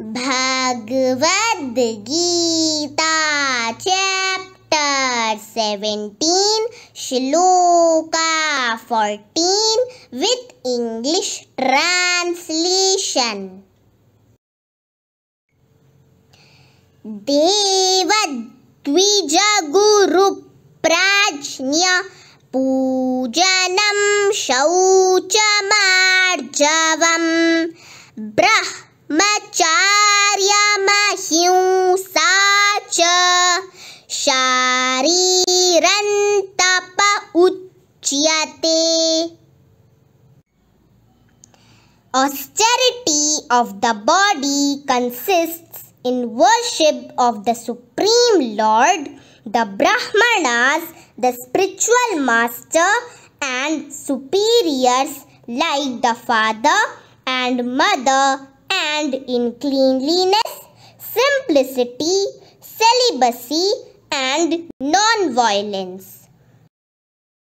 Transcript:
Bhagavad Gita chapter seventeen shloka fourteen with English translation देव द्विज गुरु प्राज्ञ पूजनम शौच मार्जव ब्रह्म चार्यमहिंसा च शारीरन्तप उच्यते Austerity of the body consists in worship of the Supreme Lord, the Brahmanas, the spiritual master and superiors like the father and mother and in cleanliness, simplicity, celibacy and non-violence.